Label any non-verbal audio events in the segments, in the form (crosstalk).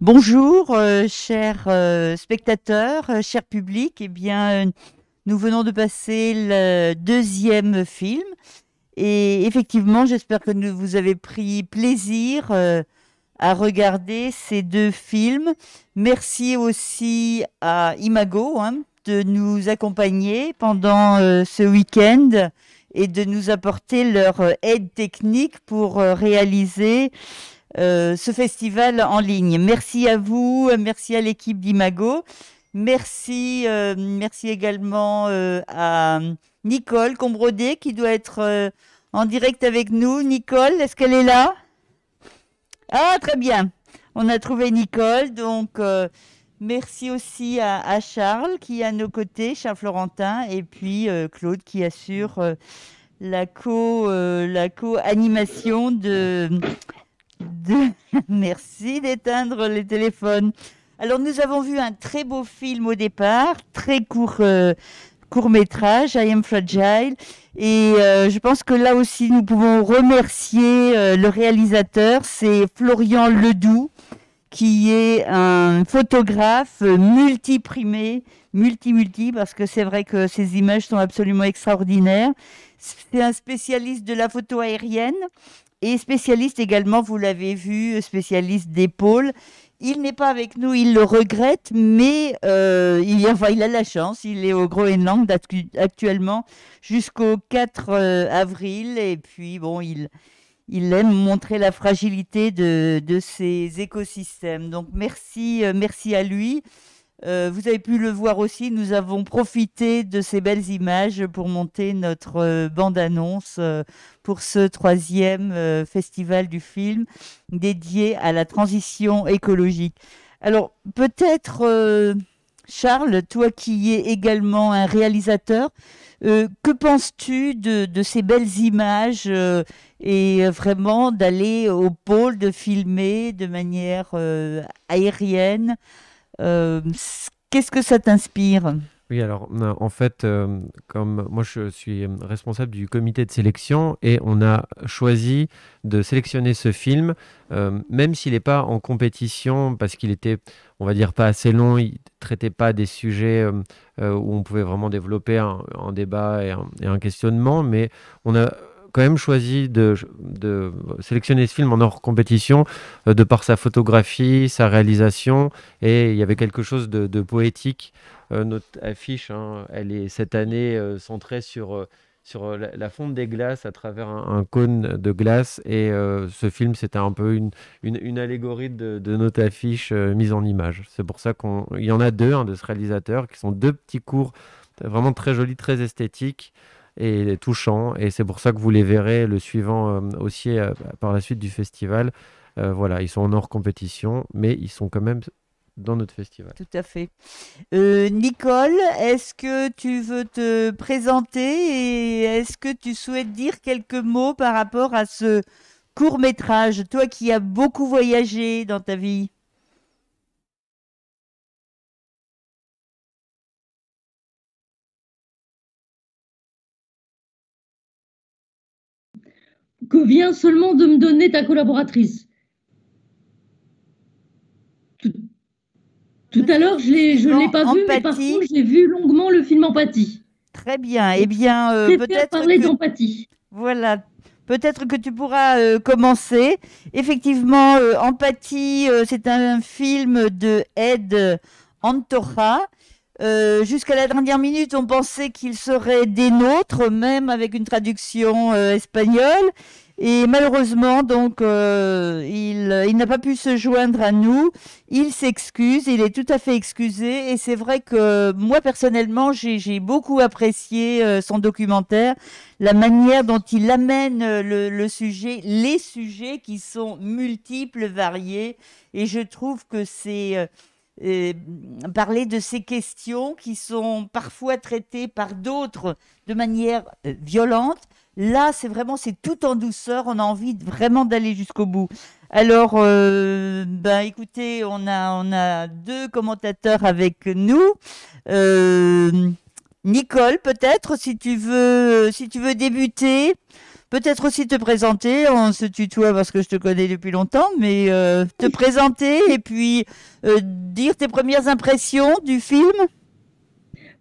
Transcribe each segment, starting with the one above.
Bonjour, euh, chers euh, spectateurs, euh, chers publics. Eh bien, nous venons de passer le deuxième film. Et effectivement, j'espère que vous avez pris plaisir à regarder ces deux films. Merci aussi à Imago hein, de nous accompagner pendant ce week-end et de nous apporter leur aide technique pour réaliser euh, ce festival en ligne. Merci à vous, merci à l'équipe d'Imago. Merci, euh, merci également euh, à Nicole Combrodé qui doit être en direct avec nous. Nicole, est-ce qu'elle est là Ah, très bien. On a trouvé Nicole. Donc, merci aussi à, Charles qui est à nos côtés, Charles Florentin, et puis Claude qui assure la co la co animation de (laughs) Merci d'éteindre les téléphones. Alors nous avons vu un très beau film au départ, très court. Euh, court métrage, I Am Fragile. Et euh, je pense que là aussi, nous pouvons remercier euh, le réalisateur, c'est Florian Ledoux, qui est un photographe multiprimé, multi-multi, parce que c'est vrai que ses images sont absolument extraordinaires. C'est un spécialiste de la photo aérienne et spécialiste également, vous l'avez vu, spécialiste d'épaule. Il n'est pas avec nous, il le regrette, mais euh, il, a, enfin, il a la chance. Il est au Groenland actuellement jusqu'au 4 euh, avril. Et puis, bon, il, il aime montrer la fragilité de, de ces écosystèmes. Donc, merci, euh, merci à lui. Euh, vous avez pu le voir aussi, nous avons profité de ces belles images pour monter notre euh, bande-annonce euh, pour ce troisième festival du film dédié à la transition écologique. Alors peut-être, Charles, toi qui es également un réalisateur, que penses-tu de, ces belles images et vraiment d'aller au pôle, de filmer de manière aérienne euh, qu'est-ce que ça t'inspire oui, alors euh, en fait, euh, comme moi je suis responsable du comité de sélection et on a choisi de sélectionner ce film, même s'il n'est pas en compétition parce qu'il était, on va dire, pas assez long, il traitait pas des sujets où on pouvait vraiment développer un, débat et un, et un, questionnement, mais on a même choisi de, sélectionner ce film en hors compétition euh, de par sa photographie, sa réalisation, et il y avait quelque chose de, poétique. Euh, notre affiche, hein, elle est cette année euh, centrée sur la, fonte des glaces à travers un, cône de glace. Et ce film, c'était un peu une, allégorie de, notre affiche mise en image. C'est pour ça qu'il y en a deux de ce réalisateur, qui sont deux petits cours vraiment très jolis, très esthétiques et touchant. Et c'est pour ça que vous les verrez le suivant euh, aussi euh, par la suite du festival. Euh, voilà, ils sont en hors compétition, mais ils sont quand même dans notre festival. Tout à fait. Nicole, est-ce que tu veux te présenter et est-ce que tu souhaites dire quelques mots par rapport à ce court métrage, toi qui as beaucoup voyagé dans ta vie que vient seulement de me donner ta collaboratrice. Tout, à l'heure, je ne l'ai pas vu, mais par contre, j'ai vu longuement le film Empathie. Très bien. Eh bien, euh, peut-être. parler d'empathie. Voilà. Peut-être que tu pourras euh, commencer. Effectivement, euh, Empathie, c'est un, film de Ed Antorra. Euh, jusqu'à la dernière minute, on pensait qu'il serait des nôtres, même avec une traduction euh, espagnole. Et malheureusement, donc, euh, il, il n'a pas pu se joindre à nous. Il s'excuse, il est tout à fait excusé. Et c'est vrai que moi, personnellement, j'ai beaucoup apprécié son documentaire, la manière dont il amène le, le, sujet, les sujets qui sont multiples, variés. Et je trouve que c'est... Euh, parler de ces questions qui sont parfois traitées par d'autres de manière euh, violente. Là, c'est vraiment, c'est tout en douceur. On a envie vraiment d'aller jusqu'au bout. Alors, euh, ben, écoutez, on a, on a deux commentateurs avec nous. Nicole, peut-être, si tu veux, si tu veux débuter. Peut-être aussi te présenter, on se tutoie parce que je te connais depuis longtemps, mais euh, te présenter et puis euh, dire tes premières impressions du film.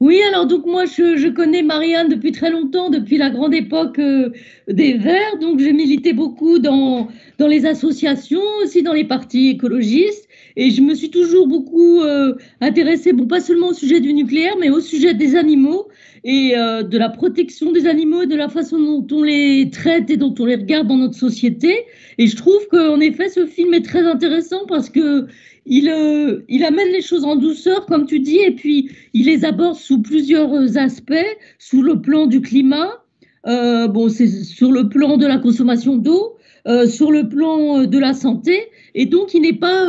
Oui, alors donc moi je, connais Marianne depuis très longtemps, depuis la grande époque euh, des Verts, donc j'ai milité beaucoup dans, dans les associations, aussi dans les partis écologistes, et je me suis toujours beaucoup intéressée, bon pas seulement au sujet du nucléaire, mais au sujet des animaux, et euh, de la protection des animaux et de la façon dont on les traite et dont on les regarde dans notre société. Et je trouve qu'en effet, ce film est très intéressant parce que il, euh, il, amène les choses en douceur, comme tu dis, et puis il les aborde sous plusieurs aspects, sous le plan du climat, euh, bon, c'est sur le plan de la consommation d'eau, sur le plan de la santé, et donc il n'est pas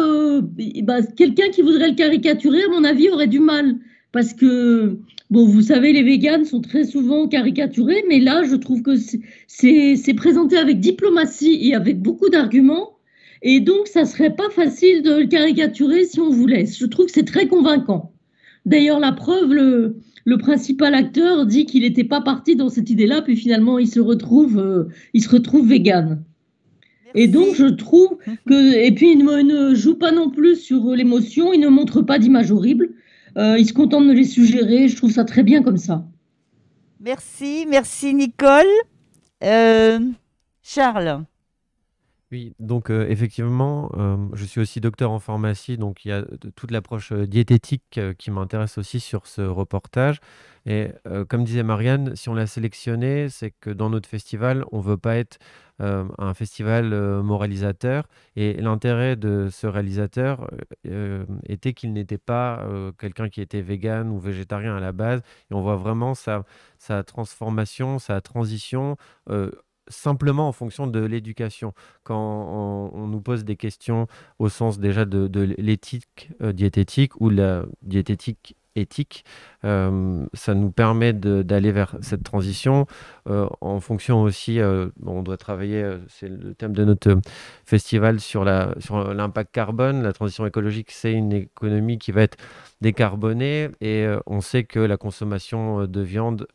bah, quelqu'un qui voudrait le caricaturer, à mon avis, aurait du mal parce que Bon, vous savez, les véganes sont très souvent caricaturés, mais là, je trouve que c'est présenté avec diplomatie et avec beaucoup d'arguments. Et donc, ça ne serait pas facile de le caricaturer si on voulait. Je trouve que c'est très convaincant. D'ailleurs, la preuve, le, principal acteur dit qu'il n'était pas parti dans cette idée-là, puis finalement, il se retrouve, euh, il se retrouve vegan. Et donc, je trouve que. Et puis, il ne joue pas non plus sur l'émotion, il ne montre pas d'image horrible. Euh, ils se contentent de les suggérer. Je trouve ça très bien comme ça. Merci, merci Nicole. Euh, Charles. Oui, donc euh, effectivement, je suis aussi docteur en pharmacie, donc il y a toute l'approche diététique qui m'intéresse aussi sur ce reportage. Et comme disait Marianne, si on l'a sélectionné, c'est que dans notre festival, on ne veut pas être euh, un festival euh, moralisateur. Et l'intérêt de ce réalisateur euh, était qu'il n'était pas quelqu'un qui était vegan ou végétarien à la base. Et on voit vraiment sa, sa transformation, sa transition simplement en fonction de l'éducation. Quand on, nous pose des questions au sens déjà de, l'éthique diététique ou la diététique éthique. Euh, ça nous permet d'aller vers cette transition euh, en fonction aussi, euh, on doit travailler, c'est le thème de notre festival sur l'impact sur carbone. La transition écologique, c'est une économie qui va être décarbonée et on sait que la consommation de viande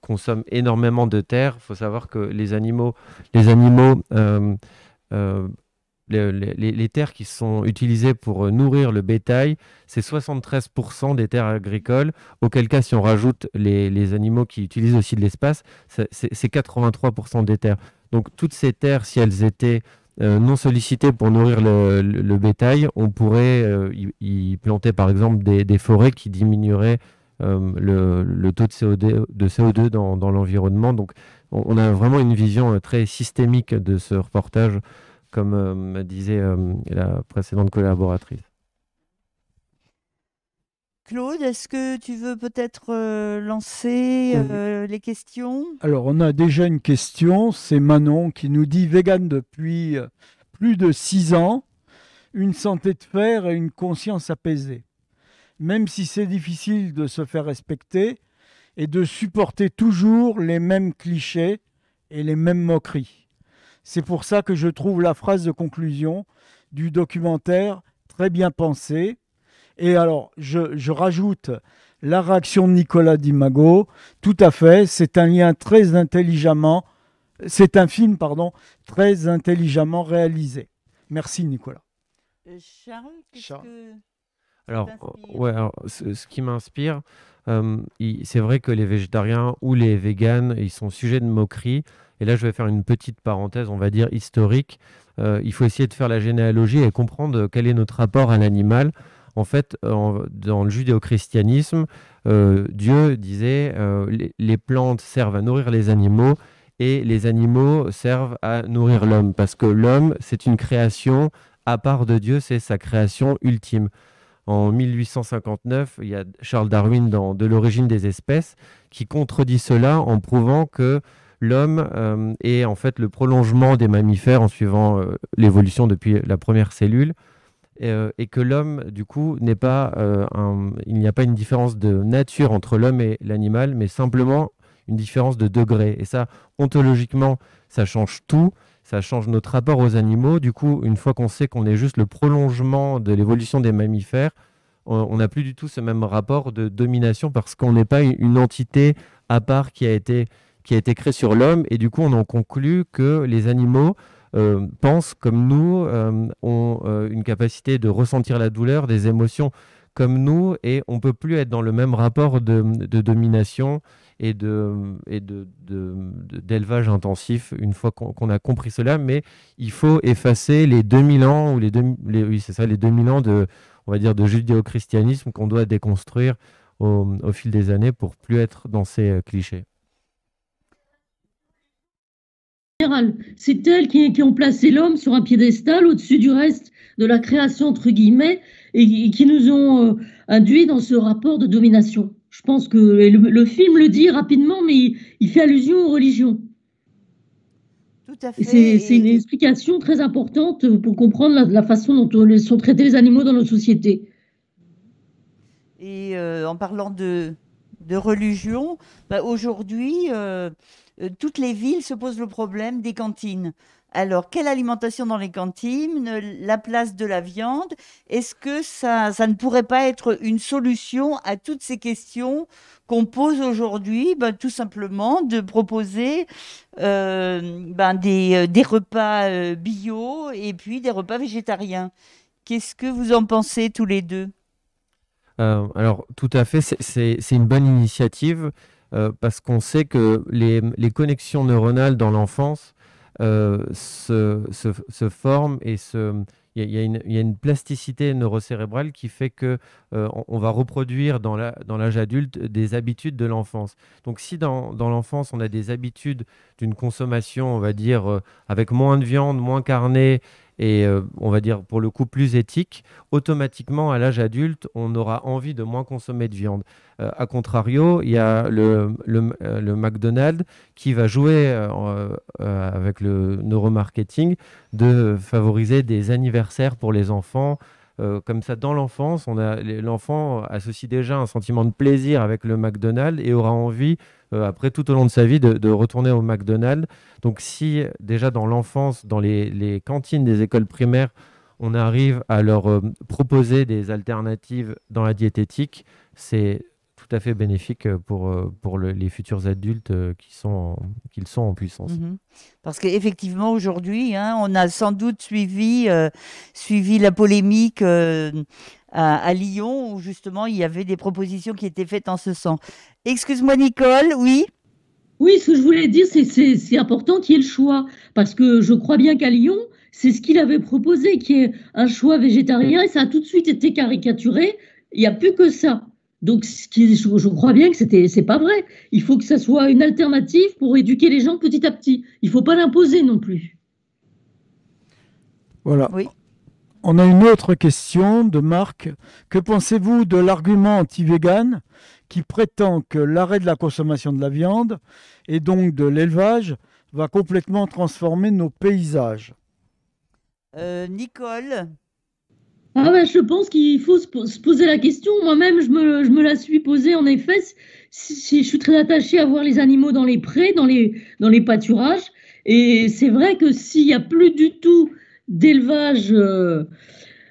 consomme énormément de terre. Il faut savoir que les animaux, les animaux les, terres qui sont utilisées pour euh, nourrir le bétail, c'est 73% des terres agricoles, auquel cas si on rajoute les, animaux qui utilisent aussi de l'espace, c'est 83% des terres. Donc toutes ces terres, si elles étaient euh, non sollicitées pour nourrir le, bétail, on pourrait euh, y, planter par exemple des, forêts qui diminueraient le, taux de CO2, dans, l'environnement. Donc on, a vraiment une vision très systémique de ce reportage comme euh, me disait euh, la précédente collaboratrice. Claude, est-ce que tu veux peut-être euh, lancer les questions Alors, on a déjà une question. C'est Manon qui nous dit vegan depuis plus de six ans, une santé de fer et une conscience apaisée. Même si c'est difficile de se faire respecter et de supporter toujours les mêmes clichés et les mêmes moqueries. C'est pour ça que je trouve la phrase de conclusion du documentaire très bien pensée. Et alors, je, rajoute la réaction de Nicolas Dimago. Tout à fait, c'est un lien très intelligemment, c'est un film, pardon, très intelligemment réalisé. Merci Nicolas. Charles, euh, Alors, ouais, ce, qui m'inspire, euh, c'est vrai que les végétariens ou les véganes, ils sont sujets de moquerie. Et là, je vais faire une petite parenthèse, on va dire historique. Euh, il faut essayer de faire la généalogie et comprendre quel est notre rapport à l'animal. En fait, euh, dans le judéo-christianisme, euh, Dieu disait les, plantes servent à nourrir les animaux et les animaux servent à nourrir l'homme, parce que l'homme, c'est une création à part de Dieu, c'est sa création ultime. En 1859, il y a Charles Darwin dans De l'origine des espèces qui contredit cela en prouvant que l'homme est euh, en fait le prolongement des mammifères en suivant euh, l'évolution depuis la première cellule, euh, et, que l'homme, du coup, n'est pas il n'y a pas une différence de nature entre l'homme et l'animal, mais simplement une différence de degré. Et ça, ontologiquement, ça change tout. Ça change notre rapport aux animaux. Du coup, une fois qu'on sait qu'on est juste le prolongement de l'évolution des mammifères, on n'a plus du tout ce même rapport de domination parce qu'on n'est pas une entité à part qui a été qui a été créé sur l'homme, et du coup on en conclut que les animaux euh, pensent comme nous, euh, ont euh, une capacité de ressentir la douleur, des émotions comme nous, et on peut plus être dans le même rapport de, domination et de et d'élevage intensif une fois qu'on a compris cela, mais il faut effacer les 2000 ans ou les, oui, c'est ça les 2000 ans de on va dire de judéo-christianisme qu'on doit déconstruire au, au, fil des années pour plus être dans ces clichés. C'est elles qui, ont placé l'homme sur un piédestal au-dessus du reste de la création, entre guillemets, et, qui nous ont induit euh, induits dans ce rapport de domination. Je pense que le, film le dit rapidement, mais il, fait allusion aux religions. Tout à fait. C'est une explication très importante pour comprendre la, façon dont sont traités les animaux dans notre société. Et euh, en parlant de, religion, bah, aujourd'hui, euh, euh, toutes les villes se posent le problème des cantines. Alors, quelle alimentation dans les cantines La place de la viande Est-ce que ça, ne pourrait pas être une solution à toutes ces questions qu'on pose aujourd'hui ben, Tout simplement de proposer euh, ben, euh, des, repas bio et puis des repas végétariens. Qu'est-ce que vous en pensez tous les deux Alors, tout à fait, c'est une bonne initiative. Euh, parce qu'on sait que les, connexions neuronales dans l'enfance euh, se, forment et Il y, a une plasticité neurocérébrale qui fait que euh, on, va reproduire dans l'âge adulte des habitudes de l'enfance. Donc si dans, dans l'enfance on a des habitudes d'une consommation, on va dire, avec moins de viande, moins carné et euh, on va dire pour le coup plus éthique, automatiquement à l'âge adulte, on aura envie de moins consommer de viande. a euh, contrario, il y a le, euh, McDonald's qui va jouer avec le neuromarketing de favoriser des anniversaires pour les enfants. Euh, comme ça dans l'enfance. l'enfant associe déjà un sentiment de plaisir avec le McDonald's et aura envie euh, après tout au long de sa vie de, retourner au McDonald's. Donc si déjà dans l'enfance, dans les, cantines des écoles primaires, on arrive à leur euh, proposer des alternatives dans la diététique, c'est tout à fait bénéfique euh, pour, euh, pour les futurs adultes euh, qui sont sont en puissance. Mhm. Parce qu'effectivement, aujourd'hui, hein, on a sans doute suivi, suivi la polémique à, Lyon, où justement, il y avait des propositions qui étaient faites en ce sens. Excuse-moi, Nicole, oui Oui, ce que je voulais dire, c'est que c'est important qu'il y ait le choix, parce que je crois bien qu'à Lyon, c'est ce qu'il avait proposé, qui est un choix végétarien, et ça a tout de suite été caricaturé. Il n'y a plus que ça. Donc, ce qui, je, crois bien que c'était, c'est pas vrai. Il faut que ça soit une alternative pour éduquer les gens petit à petit. Il faut pas l'imposer non plus. Voilà. Oui. On a une autre question de Marc. Que pensez-vous de l'argument anti-vegan qui prétend que l'arrêt de la consommation de la viande et donc de l'élevage va complètement transformer nos paysages euh, Nicole, ah bah, je pense qu'il faut se poser la question. Moi-même, je me, la suis posée, en effet. Si, je suis très attachée à voir les animaux dans les prés, dans les, dans les pâturages. Et c'est vrai que s'il n'y a plus du tout d'élevage, euh,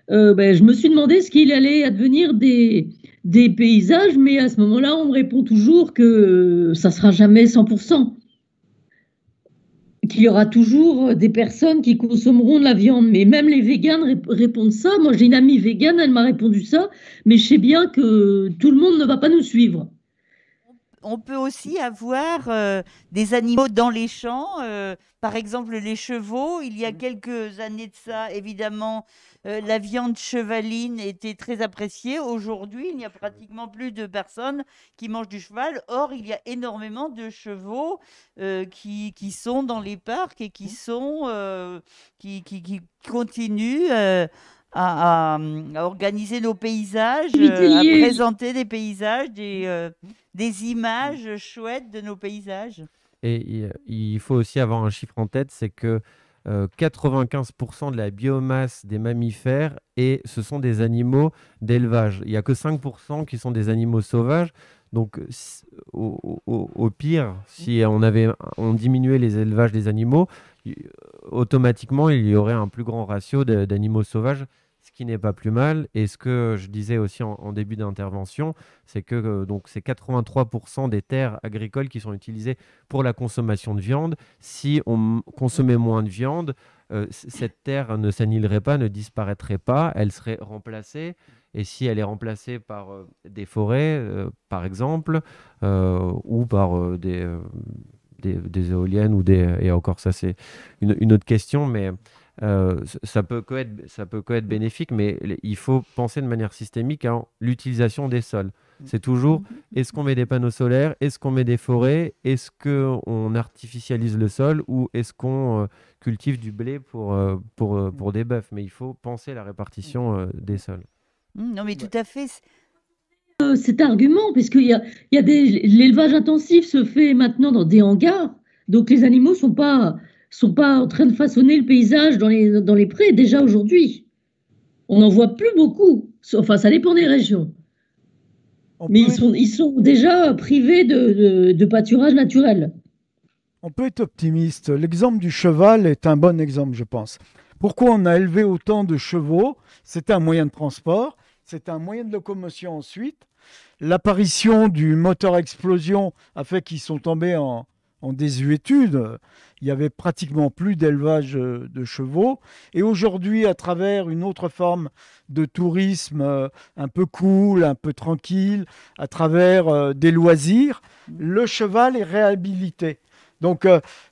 euh, ben, je me suis demandé ce qu'il allait advenir des, des paysages. Mais à ce moment-là, on me répond toujours que ça ne sera jamais 100% qu'il y aura toujours des personnes qui consommeront de la viande. Mais même les véganes répondent ça. Moi, j'ai une amie végane, elle m'a répondu ça. Mais je sais bien que tout le monde ne va pas nous suivre on peut aussi avoir euh, des animaux dans les champs, euh, par exemple les chevaux. Il y a mm. quelques années de ça, évidemment, euh, la viande chevaline était très appréciée. Aujourd'hui, il n'y a pratiquement plus de personnes qui mangent du cheval. Or, il y a énormément de chevaux qui, sont dans les parcs et qui mm. sont qui, qui, qui continuent à, organiser nos paysages, euh, à présenter des paysages, euh, des, images chouettes de nos paysages. Et euh, il faut aussi avoir un chiffre en tête, c'est que 95% de la biomasse des mammifères et ce sont des animaux d'élevage. Il n'y a que 5% qui sont des animaux sauvages. Donc, au, au, pire, si on, avait, on diminuait les élevages des animaux, automatiquement, il y aurait un plus grand ratio d'animaux sauvages ce qui n'est pas plus mal. Et ce que je disais aussi en, début d'intervention, c'est que euh, donc c'est 83% des terres agricoles qui sont utilisées pour la consommation de viande. Si on consommait moins de viande, euh, cette terre ne s'annihilerait pas, ne disparaîtrait pas, elle serait remplacée. Et si elle est remplacée par euh, des forêts, par exemple, ou par des, éoliennes, ou des, et encore ça c'est une, une autre question, mais euh, ça peut que être, ça peut bénéfique, mais il faut penser de manière systémique à l'utilisation des sols. Mm. C'est toujours mm. est-ce qu'on met des panneaux solaires, est-ce qu'on met des forêts, est-ce qu'on artificialise le sol ou est-ce qu'on euh, cultive du blé pour, euh, pour, pour des bœufs. Mais il faut penser la répartition des sols. Mm. Non, mais tout à fait. Cet argument, parce y a, il y a des l'élevage intensif se fait maintenant dans des hangars, donc les animaux sont pas sont pas en train de façonner le paysage dans les, dans les prés déjà aujourd'hui. On n'en voit plus beaucoup. Enfin, ça dépend des régions. Mais ils, sont, ils sont déjà privés de, pâturage naturel. On peut être optimiste. L'exemple du cheval est un bon exemple, je pense. Pourquoi on a élevé autant de chevaux C'était un moyen de transport, c'est un moyen de locomotion ensuite. L'apparition du moteur explosion a fait qu'ils sont tombés en, en désuétude. Il n'y avait pratiquement plus d'élevage euh, de chevaux. Et aujourd'hui, à travers une autre forme de tourisme euh, un peu cool, un peu tranquille, à travers euh, des loisirs, le cheval est réhabilité. Donc,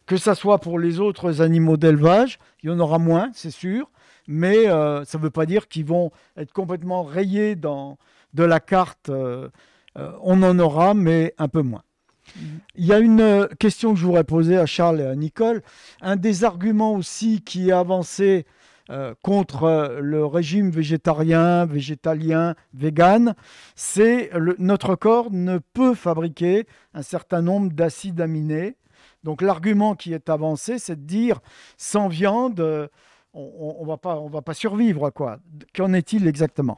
que ce soit pour les autres animaux d'élevage, il y en aura moins, c'est sûr, mais ça ne veut pas dire qu'ils vont être complètement rayés de la carte. on en aura, mais un peu moins. Il y a une euh, question que je voudrais poser à Charles et à Nicole. Un des arguments aussi qui est avancé euh, contre euh, le régime végétarien, végétalien, vegan, c'est notre corps ne peut fabriquer un certain nombre d'acides aminés. Donc l'argument qui est avancé, c'est de dire sans viande, on ne va, pas survivre. quoi. Qu'en est-il exactement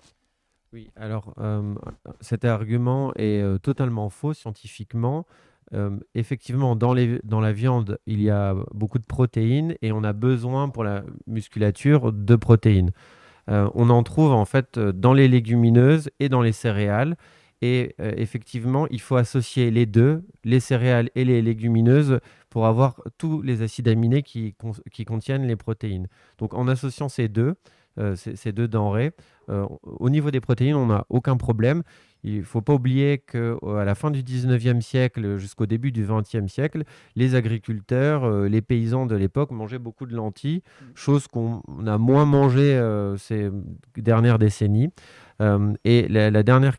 oui, alors cet argument est totalement faux scientifiquement. effectivement, dans, la viande, il y a beaucoup de protéines et on a besoin pour la musculature de protéines. on en trouve en fait dans les légumineuses et dans les céréales. Et effectivement, il faut associer les deux, les céréales et les légumineuses, pour avoir tous les acides aminés qui, qui contiennent les protéines. Donc en associant ces deux, ces deux denrées, euh, au niveau des protéines, on n'a aucun problème. Il ne faut pas oublier qu'à euh, la fin du 19e siècle jusqu'au début du 20e siècle, les agriculteurs, euh, les paysans de l'époque mangeaient beaucoup de lentilles, mm. chose qu'on a moins mangé ces dernières décennies. et la, la dernière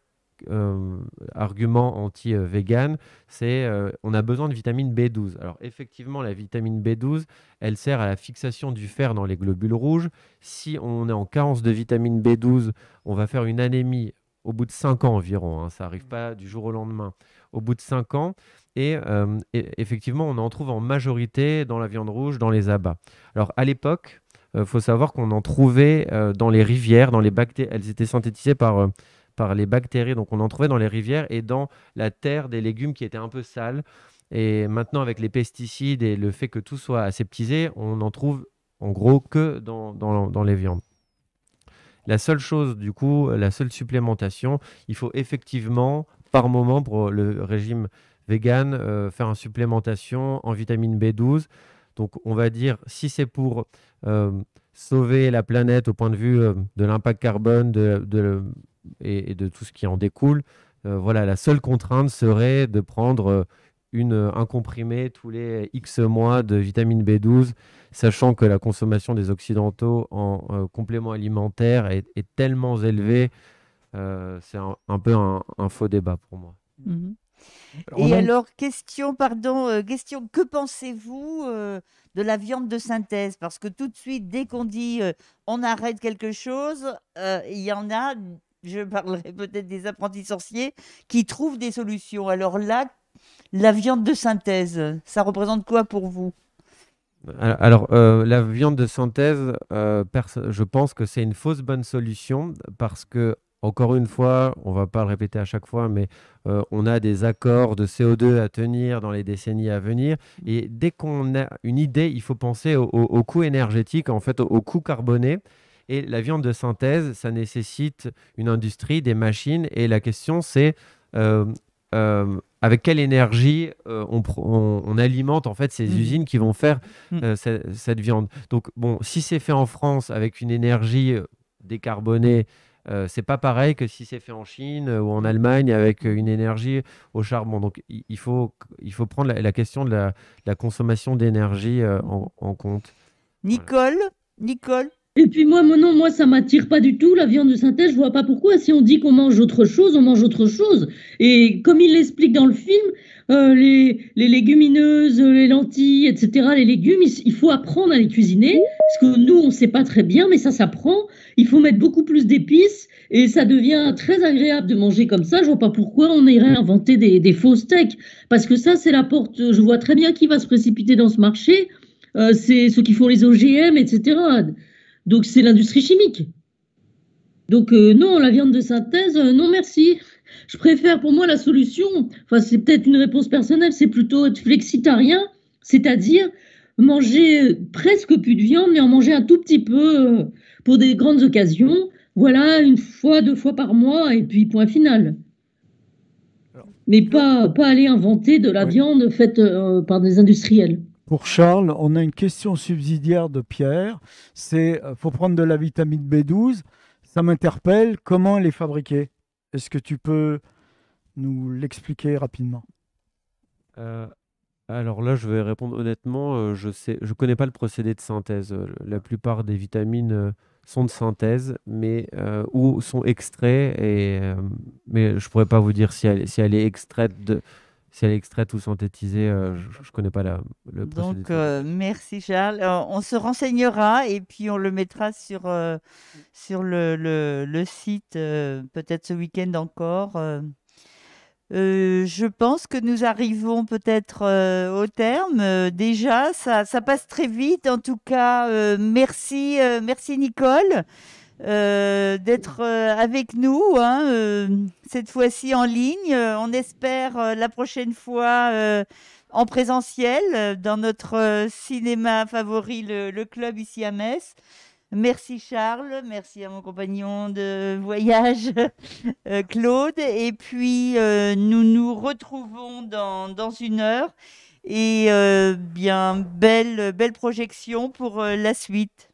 euh, argument anti-vegan, c'est euh, on a besoin de vitamine B12. Alors effectivement, la vitamine B12, elle sert à la fixation du fer dans les globules rouges. Si on est en carence de vitamine B12, on va faire une anémie au bout de 5 ans environ, hein. ça n'arrive pas du jour au lendemain, au bout de 5 ans. Euh, et, effectivement, on en trouve en majorité dans la viande rouge, dans les abats. Alors à l'époque, il faut savoir qu'on en trouvait dans les rivières, dans les bactéries, elles étaient synthétisées par par les bactéries. Donc on en trouvait dans les rivières et dans la terre des légumes qui étaient un peu sales. Et maintenant, avec les pesticides et le fait que tout soit aseptisé, on en trouve en gros que dans, dans, les viandes. La seule chose, du coup, la seule supplémentation, il faut effectivement, par moment, pour le régime vegan, euh, faire une supplémentation en vitamine B12. Donc, on va dire, si c'est pour euh, sauver la planète au point de vue euh, de l'impact carbone, de, de et, de tout ce qui en découle. Euh, voilà, la seule contrainte serait de prendre euh, une, un euh, comprimé tous les X mois de vitamine B12, sachant que la consommation des Occidentaux en compléments complément alimentaire est, tellement élevée, c'est un, peu un, faux débat pour moi. Mhm. Et alors, question, pardon, question, que pensez-vous de la viande de synthèse Parce que tout de suite, dès qu'on dit on arrête quelque chose, il y en a je parlerai peut-être des apprentis sorciers qui trouvent des solutions. Alors là, la viande de synthèse, ça représente quoi pour vous alors, euh, la viande de synthèse, euh, je pense que c'est une fausse bonne solution parce que, encore une fois, on ne va pas le répéter à chaque fois, mais euh, on a des accords de CO2 à tenir dans les décennies à venir. Et dès qu'on a une idée, il faut penser au, coût énergétique, en fait, au coût carboné. Et la viande de synthèse, ça nécessite une industrie, des machines. Et la question, c'est euh, euh, avec quelle énergie euh, on, alimente en fait ces mmh. usines qui vont faire mmh. cette, viande. Donc bon, si c'est fait en France avec une énergie décarbonée, c'est pas pareil que si c'est fait en Chine ou en Allemagne avec une énergie au charbon. Donc il faut, il faut prendre la, question de la, consommation d'énergie en, compte. Nicole, Nicole, et puis moi, nom, moi, ça m'attire pas du tout, la viande de synthèse, je vois pas pourquoi. Si on dit qu'on mange autre chose, on mange autre chose. Et comme il l'explique dans le film, euh, les, légumineuses, les lentilles, etc., les légumes, il, faut apprendre à les cuisiner, parce que nous, on sait pas très bien, mais ça s'apprend. Il faut mettre beaucoup plus d'épices, et ça devient très agréable de manger comme ça. Je vois pas pourquoi on irait inventer des, des faux steaks, parce que ça, c'est la porte, je vois très bien qui va se précipiter dans ce marché, euh, c'est ceux qui font les OGM, etc., donc c'est l'industrie chimique. Donc euh, non, la viande de synthèse, euh, non merci. Je préfère pour moi la solution, enfin c'est peut-être une réponse personnelle, c'est plutôt être flexitarien, c'est-à-dire manger euh, presque plus de viande, mais en manger un tout petit peu pour des grandes occasions. Voilà, une fois, deux fois par mois, et puis point final. mais pas, pas aller inventer de la viande faite par des industriels. Pour Charles, on a une question subsidiaire de Pierre. C'est, euh, faut prendre de la vitamine B12. Ça m'interpelle, comment elle est fabriquée Est-ce que tu peux nous l'expliquer rapidement euh, Alors là, je vais répondre honnêtement, euh, je sais, je connais pas le procédé de synthèse. La plupart des vitamines sont de synthèse, mais ou sont extraits, et, mais je pourrais pas vous dire si si elle est extraite de si elle est extraite ou synthétisée, euh, je ne connais pas le Donc, euh, merci Charles. Euh, on se renseignera et puis on le mettra sur, sur le, site, peut-être ce week-end encore. je pense que nous arrivons peut-être au terme. déjà, ça, ça, passe très vite. En tout cas, merci, merci Nicole. Euh, d'être euh, avec nous, hein, euh, cette fois-ci en ligne. On espère la prochaine fois en présentiel dans notre cinéma favori, le, club ici à Metz. Merci Charles, merci à mon compagnon de voyage (laughs) Claude. Et puis nous nous retrouvons dans, dans une heure et bien belle, belle projection pour la suite.